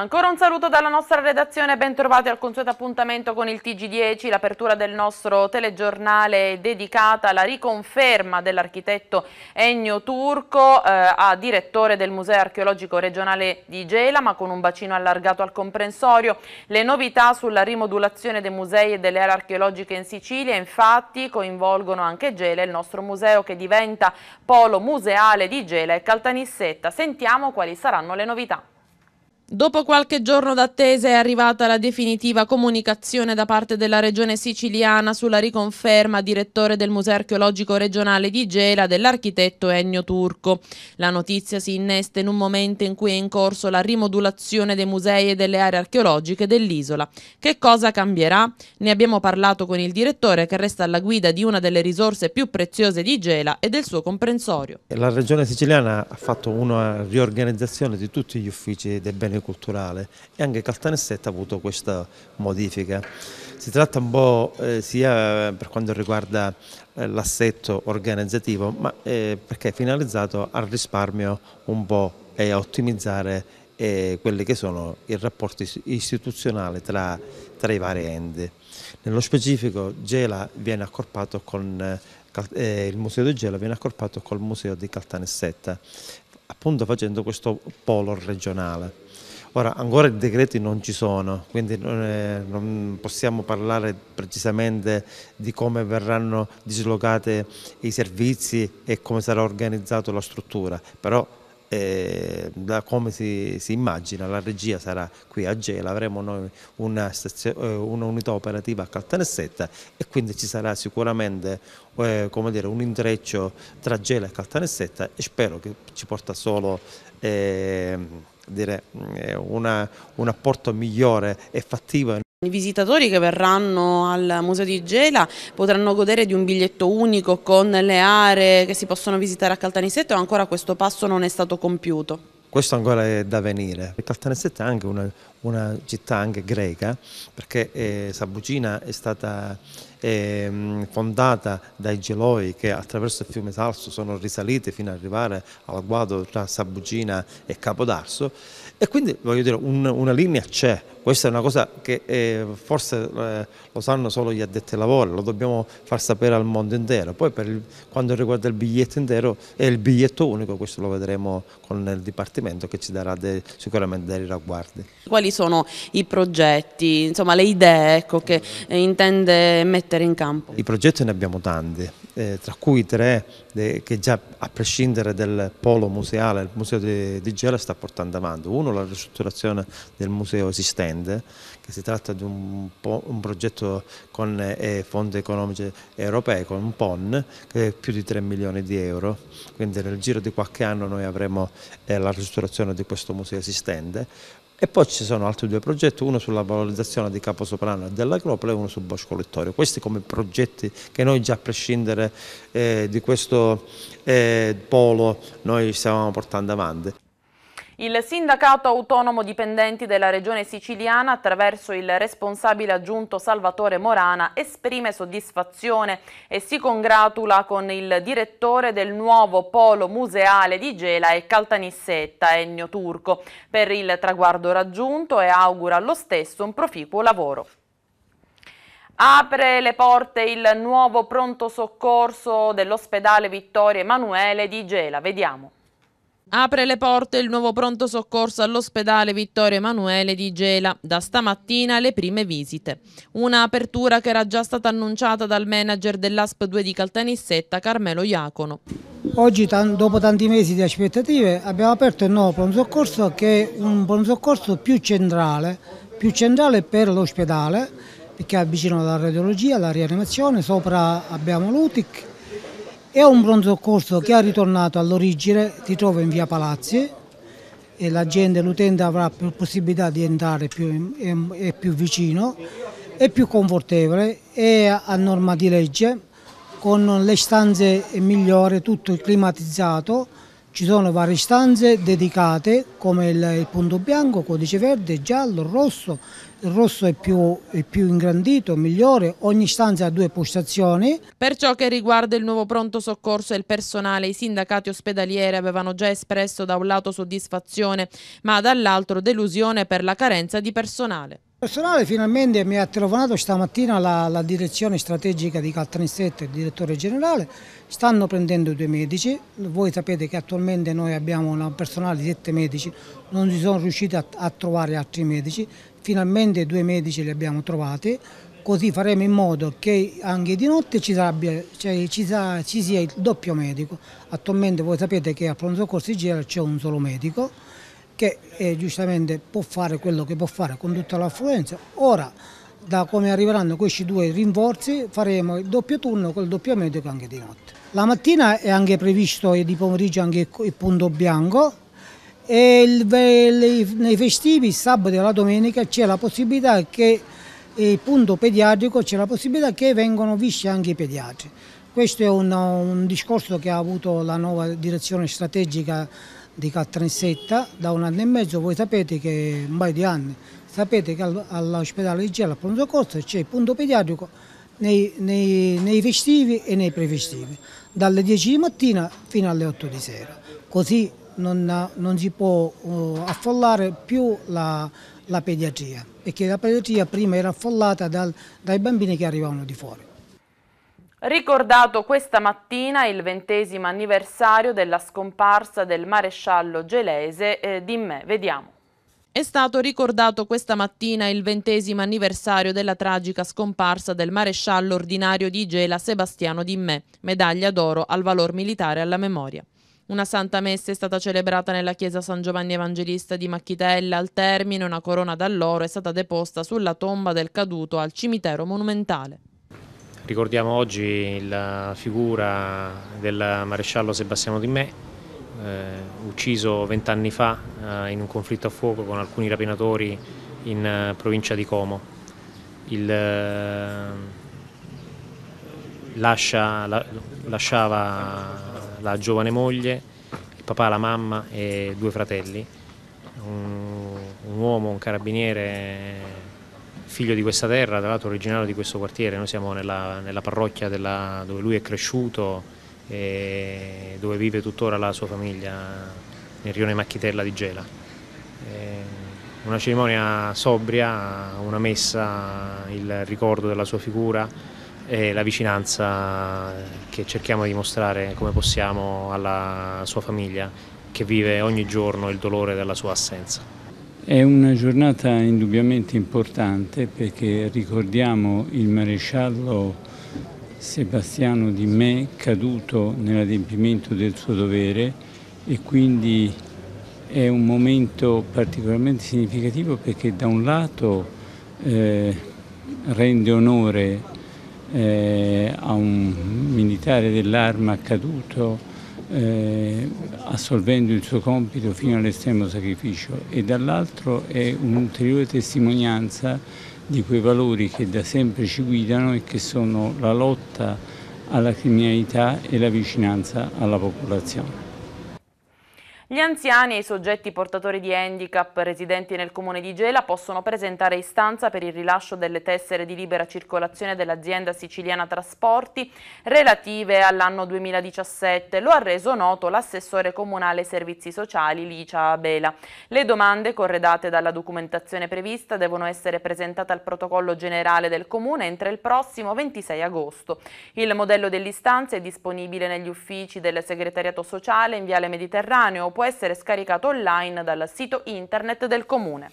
Ancora un saluto dalla nostra redazione, bentrovati al consueto appuntamento con il TG10, l'apertura del nostro telegiornale dedicata alla riconferma dell'architetto Ennio Turco eh, a direttore del Museo Archeologico Regionale di Gela, ma con un bacino allargato al comprensorio. Le novità sulla rimodulazione dei musei e delle aree archeologiche in Sicilia infatti coinvolgono anche Gela, il nostro museo che diventa polo museale di Gela e Caltanissetta. Sentiamo quali saranno le novità. Dopo qualche giorno d'attesa è arrivata la definitiva comunicazione da parte della regione siciliana sulla riconferma direttore del Museo Archeologico Regionale di Gela dell'architetto Ennio Turco. La notizia si innesta in un momento in cui è in corso la rimodulazione dei musei e delle aree archeologiche dell'isola. Che cosa cambierà? Ne abbiamo parlato con il direttore che resta alla guida di una delle risorse più preziose di Gela e del suo comprensorio. La regione siciliana ha fatto una riorganizzazione di tutti gli uffici del bene patrimonio culturale e anche Caltanissetta ha avuto questa modifica. Si tratta un po' eh, sia eh, per quanto riguarda eh, l'assetto organizzativo, ma eh, perché è finalizzato al risparmio un po' e a ottimizzare eh, quelli che sono i rapporti istituzionali tra, tra i vari enti. Nello specifico Gela viene accorpato con eh, il Museo di Gela viene accorpato col Museo di Caltanissetta, appunto facendo questo polo regionale. Ora, ancora i decreti non ci sono, quindi non possiamo parlare precisamente di come verranno dislocati i servizi e come sarà organizzata la struttura, però eh, da come si, si, immagina la regia sarà qui a Gela, avremo noi una, eh, unità operativa a Caltanissetta e quindi ci sarà sicuramente eh, dire, un intreccio tra Gela e Caltanissetta e spero che ci porta solo... Eh, dire, eh, una, un apporto migliore e fattivo. I visitatori che verranno al Museo di Gela potranno godere di un biglietto unico con le aree che si possono visitare a Caltanisetto ancora questo passo non è stato compiuto? Questo ancora è da venire. Caltanissetta è anche una, una città anche greca, perché eh, Sabugina è stata eh, fondata dai geloi che attraverso il fiume Salso sono risalite fino ad arrivare al guado tra Sabugina e Capodarso e quindi voglio dire un, una linea c'è, questa è una cosa che eh, forse eh, lo sanno solo gli addetti ai lavori, lo dobbiamo far sapere al mondo intero. Poi per il, quando riguarda il biglietto intero è il biglietto unico, questo lo vedremo con il Dipartimento che ci darà de, sicuramente dei ragguardi. Quali sono i progetti, insomma le idee ecco, che eh, intende mettere in campo? I progetti ne abbiamo tanti, eh, tra cui tre che già a prescindere del polo museale, il museo di, di Gela sta portando avanti. Uno la ristrutturazione del museo esistente comprende che si tratta di un, un progetto con eh, fondi economici europei, con un PON, che è più di 3 milioni di euro, quindi nel giro di qualche anno noi avremo eh, la ristrutturazione di questo museo esistente, e poi ci sono altri due progetti, uno sulla valorizzazione di Caposoprano e dell'Acropole e uno sul Bosco Lettorio. Questi come progetti che noi già a prescindere eh, di questo eh, polo noi stiamo portando avanti. Il sindacato autonomo dipendenti della regione siciliana attraverso il responsabile aggiunto Salvatore Morana esprime soddisfazione e si congratula con il direttore del nuovo polo museale di Gela e Caltanissetta Ennio Turco per il traguardo raggiunto e augura allo stesso un proficuo lavoro. Apre le porte il nuovo pronto soccorso dell'ospedale Vittorio Emanuele di Gela. Vediamo. Apre le porte il nuovo pronto soccorso all'ospedale Vittorio Emanuele di Gela. Da stamattina le prime visite. Una apertura che era già stata annunciata dal manager dell'ASP 2 di Caltanissetta, Carmelo Iacono. Oggi, dopo tanti mesi di aspettative, abbiamo aperto il nuovo pronto soccorso che è un pronto soccorso più centrale, più centrale per l'ospedale perché è vicino alla radiologia, alla rianimazione, sopra abbiamo l'UTIC è un pronto soccorso che è ritornato all'origine, si trova in via Palazzi e la gente, l'utente avrà più possibilità di entrare più, è, è più vicino, è più confortevole, è a norma di legge, con le stanze migliori, tutto climatizzato, ci sono varie stanze dedicate come il, il punto bianco, codice verde, giallo, rosso, il rosso è più, è più, ingrandito, migliore, ogni stanza ha due postazioni. Per ciò che riguarda il nuovo pronto soccorso e il personale, i sindacati ospedalieri avevano già espresso da un lato soddisfazione, ma dall'altro delusione per la carenza di personale. Il personale finalmente mi ha telefonato stamattina la, la direzione strategica di Caltanissetta, il direttore generale, stanno prendendo due medici, voi sapete che attualmente noi abbiamo un personale di sette medici, non si sono riusciti a, a trovare altri medici, finalmente due medici li abbiamo trovati, così faremo in modo che anche di notte ci, sabbia, cioè ci, sa, ci sia il doppio medico, attualmente voi sapete che a pronto soccorso c'è un solo medico, che eh, giustamente può fare quello che può fare con tutta l'affluenza. Ora, da come arriveranno questi due rinforzi, faremo il doppio turno col doppio medico anche di notte. La mattina è anche previsto e di pomeriggio anche il punto bianco e il, nei festivi, sabato e la domenica, c'è la possibilità che eh, il punto pediatrico, c'è la possibilità che vengano visti anche i pediatri. Questo è un, un discorso che ha avuto la nuova direzione strategica di Caltanissetta da un anno e mezzo, voi sapete che un paio di anni, sapete che all'ospedale di Gela, al pronto soccorso, c'è il punto pediatrico nei, nei, nei, festivi e nei prefestivi, dalle 10 di mattina fino alle 8 di sera, così non, non si può uh, affollare più la, la, pediatria, perché la pediatria prima era affollata dal, dai bambini che arrivavano di fuori. Ricordato questa mattina il ventesimo anniversario della scomparsa del maresciallo gelese eh, di me. Vediamo. È stato ricordato questa mattina il ventesimo anniversario della tragica scomparsa del maresciallo ordinario di Gela Sebastiano Dimmè, medaglia d'oro al valor militare alla memoria. Una santa messa è stata celebrata nella chiesa San Giovanni Evangelista di Macchitella. Al termine una corona d'alloro è stata deposta sulla tomba del caduto al cimitero monumentale. Ricordiamo oggi la figura del maresciallo Sebastiano Di Me, eh, ucciso vent'anni fa eh, in un conflitto a fuoco con alcuni rapinatori in eh, provincia di Como. Il, eh, lascia, la, lasciava la giovane moglie, il papà, la mamma e due fratelli. un, un uomo, un carabiniere figlio di questa terra, tra l'altro originario di questo quartiere, noi siamo nella, nella parrocchia della, dove lui è cresciuto e dove vive tuttora la sua famiglia nel rione Macchitella di Gela. E eh, una cerimonia sobria, una messa, il ricordo della sua figura e la vicinanza che cerchiamo di mostrare come possiamo alla sua famiglia che vive ogni giorno il dolore della sua assenza. È una giornata indubbiamente importante perché ricordiamo il maresciallo Sebastiano Di Me caduto nell'adempimento del suo dovere e quindi è un momento particolarmente significativo perché da un lato eh, rende onore eh, a un militare dell'arma caduto eh, assolvendo il suo compito fino all'estremo sacrificio e dall'altro è un'ulteriore testimonianza di quei valori che da sempre ci guidano e che sono la lotta alla criminalità e la vicinanza alla popolazione. Gli anziani e i soggetti portatori di handicap residenti nel comune di Gela possono presentare istanza per il rilascio delle tessere di libera circolazione dell'azienda siciliana Trasporti relative all'anno 2017. Lo ha reso noto l'assessore comunale servizi sociali Licia Abela. Le domande corredate dalla documentazione prevista devono essere presentate al protocollo generale del comune entro il prossimo 26 agosto. Il modello dell'istanza è disponibile negli uffici del segretariato sociale in Viale Mediterraneo può essere scaricato online dal sito internet del comune.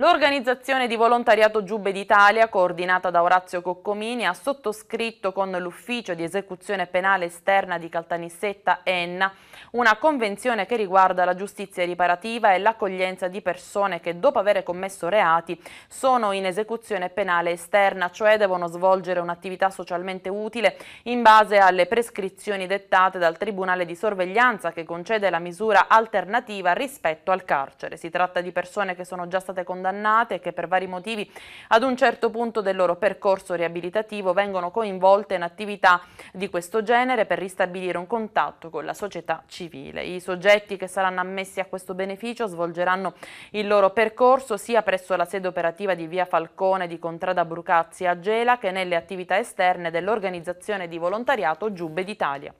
L'organizzazione di volontariato Giubbe d'Italia, coordinata da Orazio Coccomini, ha sottoscritto con l'Ufficio di esecuzione penale esterna di Caltanissetta Enna una convenzione che riguarda la giustizia riparativa e l'accoglienza di persone che dopo aver commesso reati sono in esecuzione penale esterna, cioè devono svolgere un'attività socialmente utile in base alle prescrizioni dettate dal Tribunale di sorveglianza che concede la misura alternativa rispetto al carcere. Si tratta di persone che sono già state condannate condannate che per vari motivi ad un certo punto del loro percorso riabilitativo vengono coinvolte in attività di questo genere per ristabilire un contatto con la società civile. I soggetti che saranno ammessi a questo beneficio svolgeranno il loro percorso sia presso la sede operativa di Via Falcone di Contrada Brucazzi a Gela che nelle attività esterne dell'organizzazione di volontariato Giubbe d'Italia.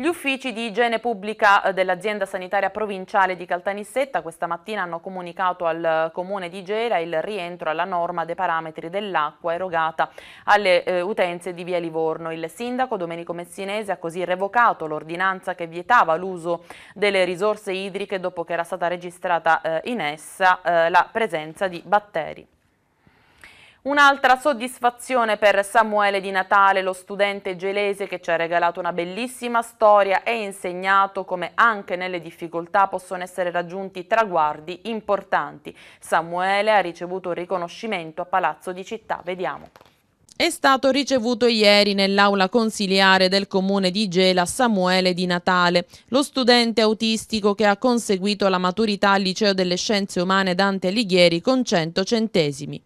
Gli uffici di igiene pubblica eh, dell'azienda sanitaria provinciale di Caltanissetta questa mattina hanno comunicato al eh, comune di Gera il rientro alla norma dei parametri dell'acqua erogata alle eh, utenze di via Livorno. Il sindaco Domenico Messinese ha così revocato l'ordinanza che vietava l'uso delle risorse idriche dopo che era stata registrata eh, in essa eh, la presenza di batteri. Un'altra soddisfazione per Samuele Di Natale, lo studente gelese che ci ha regalato una bellissima storia e insegnato come anche nelle difficoltà possono essere raggiunti traguardi importanti. Samuele ha ricevuto un riconoscimento a Palazzo di Città, vediamo è stato ricevuto ieri nell'aula consiliare del comune di Gela Samuele Di Natale, lo studente autistico che ha conseguito la maturità al liceo delle scienze umane Dante Alighieri con 100 centesimi.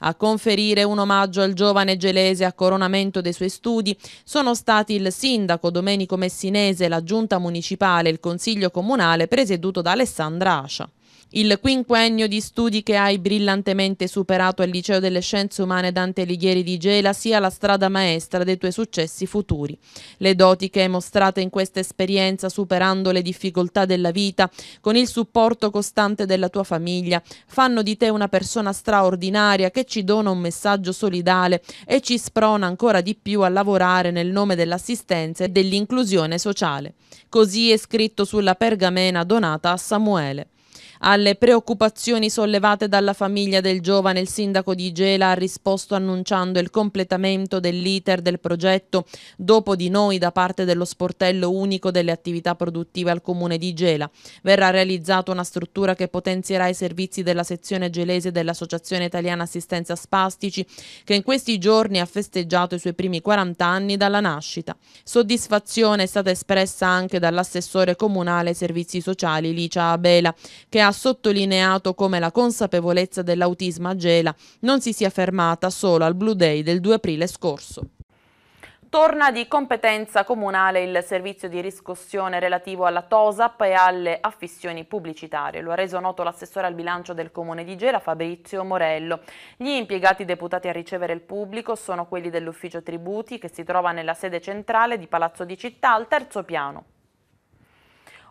A conferire un omaggio al giovane gelese a coronamento dei suoi studi sono stati il sindaco Domenico Messinese, la giunta municipale e il consiglio comunale presieduto da Alessandra Ascia. Il quinquennio di studi che hai brillantemente superato al Liceo delle Scienze Umane Dante Alighieri di Gela sia la strada maestra dei tuoi successi futuri. Le doti che hai mostrato in questa esperienza superando le difficoltà della vita, con il supporto costante della tua famiglia, fanno di te una persona straordinaria che ci dona un messaggio solidale e ci sprona ancora di più a lavorare nel nome dell'assistenza e dell'inclusione sociale. Così è scritto sulla pergamena donata a Samuele. Alle preoccupazioni sollevate dalla famiglia del giovane, il sindaco di Gela ha risposto annunciando il completamento dell'iter del progetto Dopo di noi da parte dello sportello unico delle attività produttive al comune di Gela. Verrà realizzata una struttura che potenzierà i servizi della sezione gelese dell'Associazione Italiana Assistenza Spastici che in questi giorni ha festeggiato i suoi primi 40 anni dalla nascita. Soddisfazione è stata espressa anche dall'assessore comunale ai servizi sociali Licia Abela che ha ha sottolineato come la consapevolezza dell'autismo a Gela non si sia fermata solo al Blue Day del 2 aprile scorso. Torna di competenza comunale il servizio di riscossione relativo alla TOSAP e alle affissioni pubblicitarie. Lo ha reso noto l'assessore al bilancio del Comune di Gela, Fabrizio Morello. Gli impiegati deputati a ricevere il pubblico sono quelli dell'ufficio tributi che si trova nella sede centrale di Palazzo di Città al terzo piano.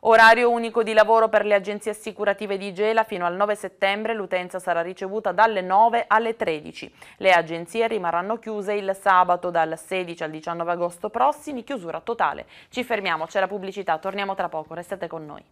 Orario unico di lavoro per le agenzie assicurative di Gela fino al 9 settembre l'utenza sarà ricevuta dalle 9 alle 13. Le agenzie rimarranno chiuse il sabato dal 16 al 19 agosto prossimi, chiusura totale. Ci fermiamo, c'è la pubblicità, torniamo tra poco, restate con noi.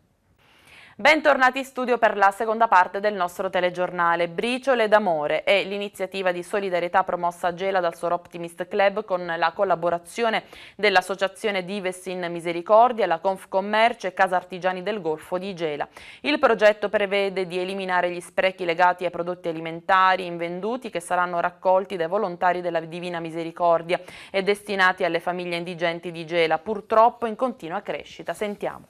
Bentornati in studio per la seconda parte del nostro telegiornale. Briciole d'amore è l'iniziativa di solidarietà promossa a Gela dal Sor Optimist Club con la collaborazione dell'Associazione Dives in Misericordia, la Confcommercio e Casa Artigiani del Golfo di Gela. Il progetto prevede di eliminare gli sprechi legati ai prodotti alimentari invenduti che saranno raccolti dai volontari della Divina Misericordia e destinati alle famiglie indigenti di Gela, purtroppo in continua crescita. Sentiamo.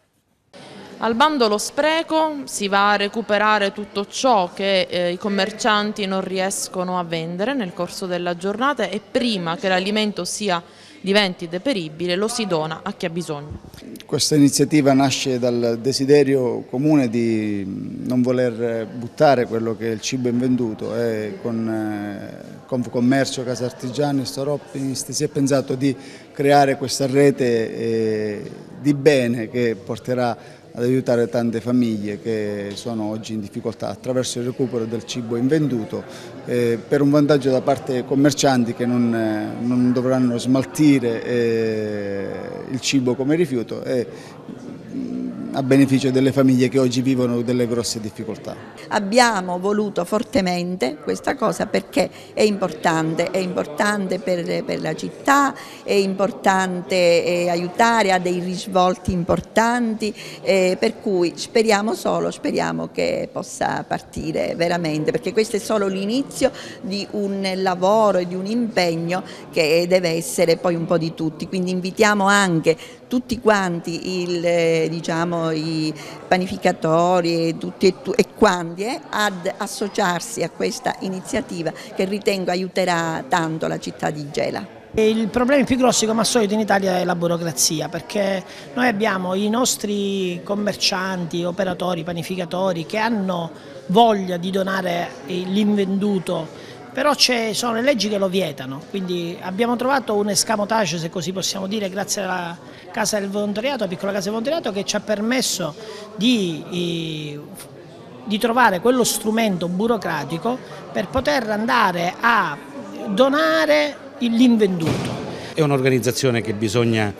Al bando lo spreco si va a recuperare tutto ciò che eh, i commercianti non riescono a vendere nel corso della giornata e prima che l'alimento sia diventi deperibile lo si dona a chi ha bisogno. Questa iniziativa nasce dal desiderio comune di mm, non voler buttare quello che è il cibo invenduto e eh, con eh, Confcommercio, Casa Artigiani e Storopinist si è pensato di creare questa rete eh, di bene che porterà ad aiutare tante famiglie che sono oggi in difficoltà attraverso il recupero del cibo invenduto eh, per un vantaggio da parte dei commercianti che non, eh, non dovranno smaltire eh, il cibo come rifiuto e a beneficio delle famiglie che oggi vivono delle grosse difficoltà. Abbiamo voluto fortemente questa cosa perché è importante, è importante per, per la città, è importante eh, aiutare, ha dei risvolti importanti, eh, per cui speriamo solo, speriamo che possa partire veramente, perché questo è solo l'inizio di un lavoro e di un impegno che deve essere poi un po' di tutti, quindi invitiamo anche tutti quanti, il, eh, diciamo, i panificatori e, tutti, e quanti, eh, ad associarsi a questa iniziativa che ritengo aiuterà tanto la città di Gela. Il problema più grosso come al solito in Italia è la burocrazia perché noi abbiamo i nostri commercianti, operatori, panificatori che hanno voglia di donare l'invenduto però ci sono le leggi che lo vietano, quindi abbiamo trovato un escamotage, se così possiamo dire, grazie alla, casa del volontariato, la piccola casa del volontariato che ci ha permesso di, di trovare quello strumento burocratico per poter andare a donare l'invenduto. È un'organizzazione che bisogna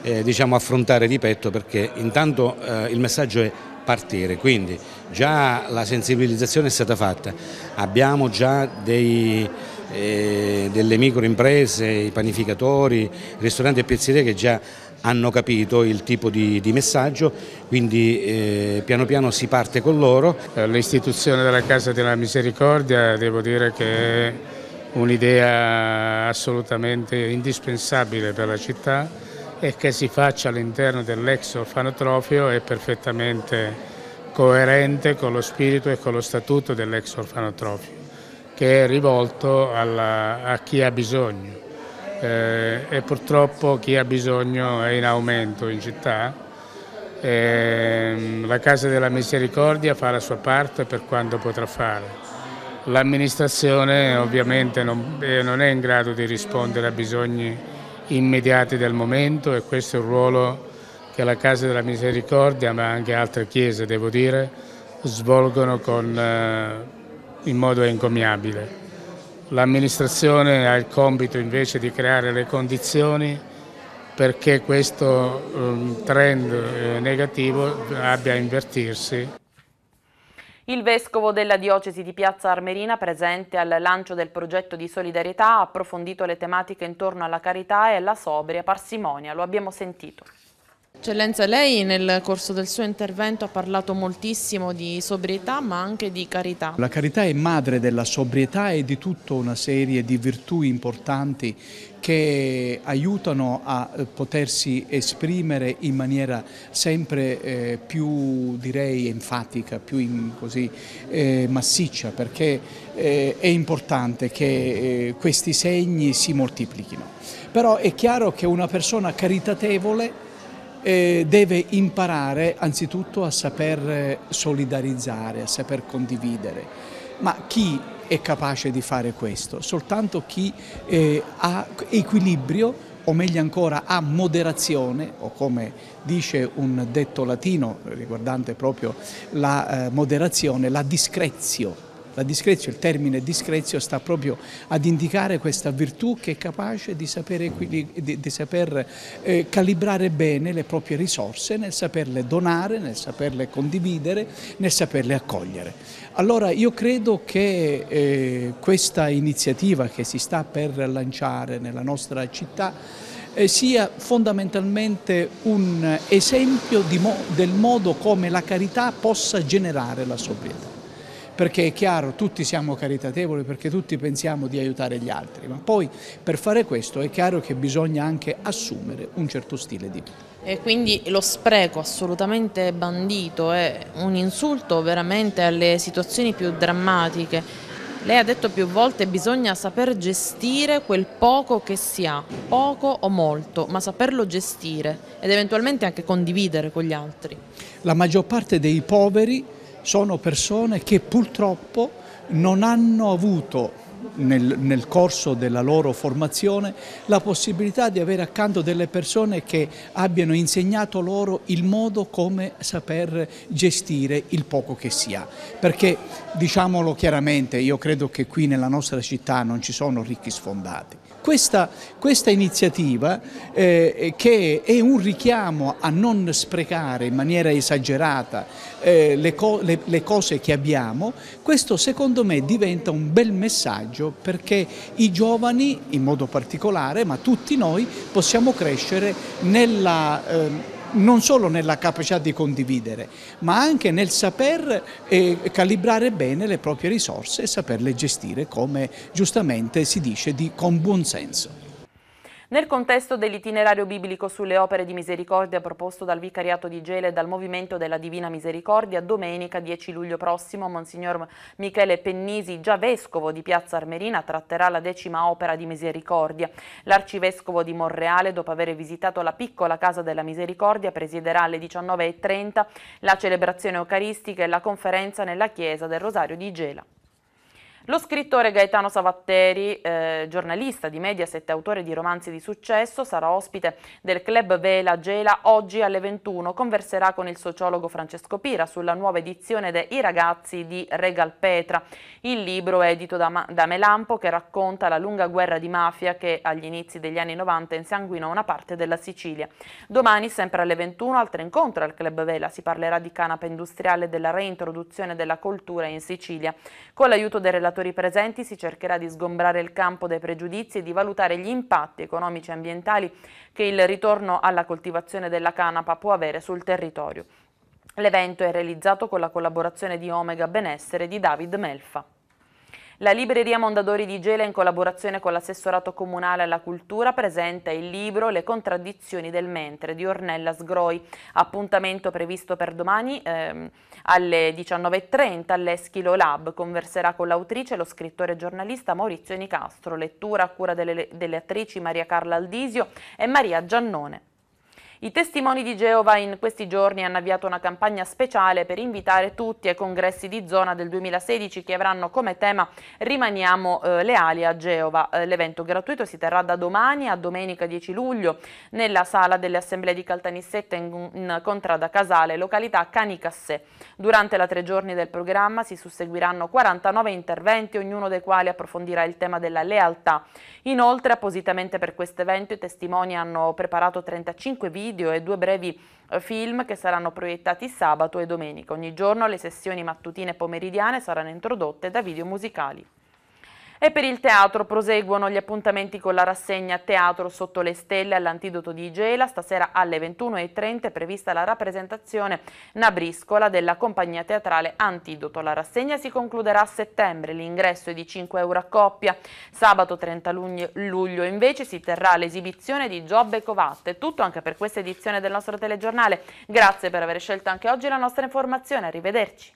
eh, diciamo affrontare di petto perché intanto eh, il messaggio è partire, quindi già la sensibilizzazione è stata fatta, abbiamo già dei, eh, delle microimprese, i panificatori, ristoranti e pizzerie che già hanno capito il tipo di, di messaggio, quindi eh, piano piano si parte con loro. Eh, l'istituzione della Casa della Misericordia devo dire che è un'idea assolutamente indispensabile per la città e che si faccia all'interno dell'ex orfanotrofio è perfettamente coerente con lo spirito e con lo statuto dell'ex orfanotrofio che è rivolto alla, a chi ha bisogno eh, e purtroppo chi ha bisogno è in aumento in città. Eh, la Casa della Misericordia fa la sua parte per quanto potrà fare. L'amministrazione ovviamente non, eh, non è in grado di rispondere a bisogni immediati del momento e questo è un ruolo che la Casa della Misericordia, ma anche altre chiese, devo dire, svolgono con, eh, in modo encomiabile. L'amministrazione ha il compito invece di creare le condizioni perché questo ehm, trend eh, negativo abbia a invertirsi. Il vescovo della diocesi di Piazza Armerina, presente al lancio del progetto di solidarietà, ha approfondito le tematiche intorno alla carità e alla sobria parsimonia. Lo abbiamo sentito. Eccellenza, lei nel corso del suo intervento ha parlato moltissimo di sobrietà ma anche di carità. La carità è madre della sobrietà e di tutta una serie di virtù importanti che aiutano a eh, potersi esprimere in maniera sempre eh, più direi enfatica, più in, così, eh, massiccia perché eh, è importante che eh, questi segni si moltiplichino. Però è chiaro che una persona caritatevole eh, deve imparare anzitutto a saper solidarizzare, a saper condividere, ma chi è capace di fare questo? Soltanto chi eh, ha equilibrio o meglio ancora ha moderazione, o come dice un detto latino riguardante proprio la eh, moderazione, la discrezio, la discrezio, il termine discrezio sta proprio ad indicare questa virtù che è capace di saper, di, di saper eh, calibrare bene le proprie risorse, nel saperle donare, nel saperle condividere, nel saperle accogliere. Allora io credo che eh, questa iniziativa che si sta per lanciare nella nostra città eh, sia fondamentalmente un esempio mo del modo come la carità possa generare la sobrietà perché è chiaro, tutti siamo caritatevoli, perché tutti pensiamo di aiutare gli altri, ma poi per fare questo è chiaro che bisogna anche assumere un certo stile di vita. E quindi lo spreco assolutamente bandito è un insulto veramente alle situazioni più drammatiche. Lei ha detto più volte che bisogna saper gestire quel poco che si ha, poco o molto, ma saperlo gestire ed eventualmente anche condividere con gli altri. La maggior parte dei poveri sono persone che purtroppo non hanno avuto nel, nel, corso della loro formazione la possibilità di avere accanto delle persone che abbiano insegnato loro il modo come saper gestire il poco che si ha. Perché diciamolo chiaramente, io credo che qui nella nostra città non ci sono ricchi sfondati. Questa, questa iniziativa eh, che è un richiamo a non sprecare in maniera esagerata eh, le, co le, le cose che abbiamo, questo secondo me diventa un bel messaggio perché i giovani in modo particolare, ma tutti noi possiamo crescere nella... Eh, non solo nella capacità di condividere, ma anche nel saper eh, calibrare bene le proprie risorse e saperle gestire come giustamente si dice di, con buon senso. Nel contesto dell'itinerario biblico sulle opere di misericordia proposto dal Vicariato di Gela e dal Movimento della Divina Misericordia, domenica 10 luglio prossimo Monsignor Michele Pennisi, già vescovo di Piazza Armerina, tratterà la decima opera di misericordia. L'arcivescovo di Monreale, dopo aver visitato la piccola Casa della Misericordia, presiderà alle 19.30 la celebrazione eucaristica e la conferenza nella Chiesa del Rosario di Gela. Lo scrittore Gaetano Savatteri, eh, giornalista di Mediaset e autore di romanzi di successo, sarà ospite del club Vela Gela oggi alle 21. Converserà con il sociologo Francesco Pira sulla nuova edizione de I ragazzi di Regal Petra. Il libro edito da, da Melampo che racconta la lunga guerra di mafia che agli inizi degli anni 90 insanguinò una parte della Sicilia. Domani, sempre alle 21, altro incontro al Club Vela. Si parlerà di canapa industriale e della reintroduzione della cultura in Sicilia. Con l'aiuto del relatore attori presenti si cercherà di sgombrare il campo dai pregiudizi e di valutare gli impatti economici e ambientali che il ritorno alla coltivazione della canapa può avere sul territorio. L'evento è realizzato con la collaborazione di Omega Benessere di David Melfa. La libreria Mondadori di Gela in collaborazione con l'assessorato comunale alla cultura presenta il libro Le contraddizioni del mentre di Ornella Sgroi, appuntamento previsto per domani ehm, alle 19.30 all'Eschilo Lab. Converserà con l'autrice lo scrittore e giornalista Maurizio Nicastro, lettura a cura delle, delle attrici Maria Carla Aldisio e Maria Giannone. I testimoni di Geova in questi giorni hanno avviato una campagna speciale per invitare tutti ai congressi di zona del 2016 che avranno come tema Rimaniamo eh, leali a Geova. Eh, l'evento gratuito si terrà da domani a domenica 10 luglio nella sala delle assemblee di Caltanissetta in, in Contrada Casale, località Canicassè. Durante la tre giorni del programma si susseguiranno 49 interventi, ognuno dei quali approfondirà il tema della lealtà. Inoltre, appositamente per questo evento, i testimoni hanno preparato 35 video video e due brevi eh, film che saranno proiettati sabato e domenica. Ogni giorno le sessioni mattutine e pomeridiane saranno introdotte da video musicali. E per il teatro proseguono gli appuntamenti con la rassegna Teatro sotto le stelle all'antidoto di Gela. Stasera alle 21.30 è prevista la rappresentazione Nabriscola della compagnia teatrale Antidoto. La rassegna si concluderà a settembre, l'ingresso è di 5 euro a coppia. Sabato 30 luglio invece si terrà l'esibizione di Giobbe Covatte. Tutto anche per questa edizione del nostro telegiornale. Grazie per aver scelto anche oggi la nostra informazione. Arrivederci.